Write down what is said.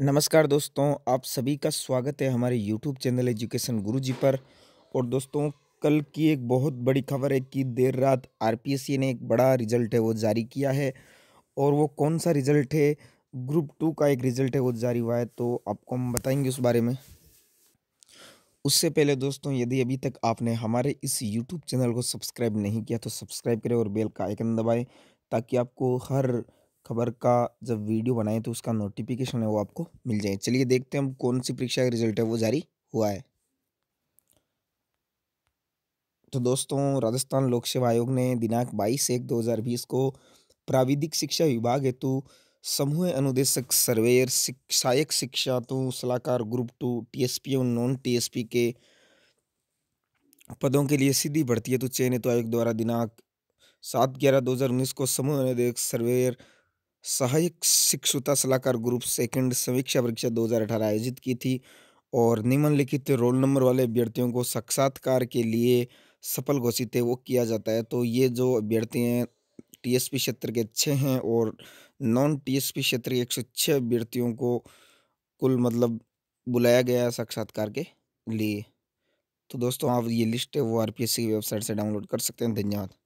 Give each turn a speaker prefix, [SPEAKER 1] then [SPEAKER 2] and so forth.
[SPEAKER 1] नमस्कार दोस्तों आप सभी का स्वागत है हमारे यूट्यूब चैनल एजुकेशन गुरुजी पर और दोस्तों कल की एक बहुत बड़ी खबर है कि देर रात आर ने एक बड़ा रिजल्ट है वो जारी किया है और वो कौन सा रिजल्ट है ग्रुप टू का एक रिजल्ट है वो जारी हुआ है तो आपको हम बताएंगे उस बारे में उससे पहले दोस्तों यदि अभी तक आपने हमारे इस यूट्यूब चैनल को सब्सक्राइब नहीं किया तो सब्सक्राइब करें और बेल का आइकन दबाएँ ताकि आपको हर खबर का जब वीडियो बनाए तो उसका नोटिफिकेशन है वो आपको मिल जाए चलिए देखते हैं हम कौन सी परीक्षा का रिजल्ट है वो जारी हुआ है तो दोस्तों राजस्थान लोक सेवा आयोग ने दिनांक 22 एक 2020 को प्राविधिक शिक्षा विभाग हेतु समूह अनुदेशक सर्वेयर सहायक शिक्षा तो सलाहकार ग्रुप टू टी और नॉन टी के पदों के लिए सीधी भर्ती हेतु तो चयन हेतु आयोग द्वारा दिनांक सात ग्यारह दो हज़ार उन्नीस को समूह अनुदेशक सर्वेयर सहायक शिक्षुता सलाहकार ग्रुप सेकंड समीक्षा परीक्षा 2018 आयोजित की थी और निम्नलिखित रोल नंबर वाले अभ्यर्थियों को साक्षात्कार के लिए सफल घोषित है वो किया जाता है तो ये जो अभ्यर्थी हैं टीएसपी क्षेत्र के छः हैं और नॉन टीएसपी क्षेत्र के एक सौ छः अभ्यर्थियों को कुल मतलब बुलाया गया साक्षात्कार के लिए तो दोस्तों आप ये लिस्ट है वो आर की वेबसाइट से डाउनलोड कर सकते हैं धन्यवाद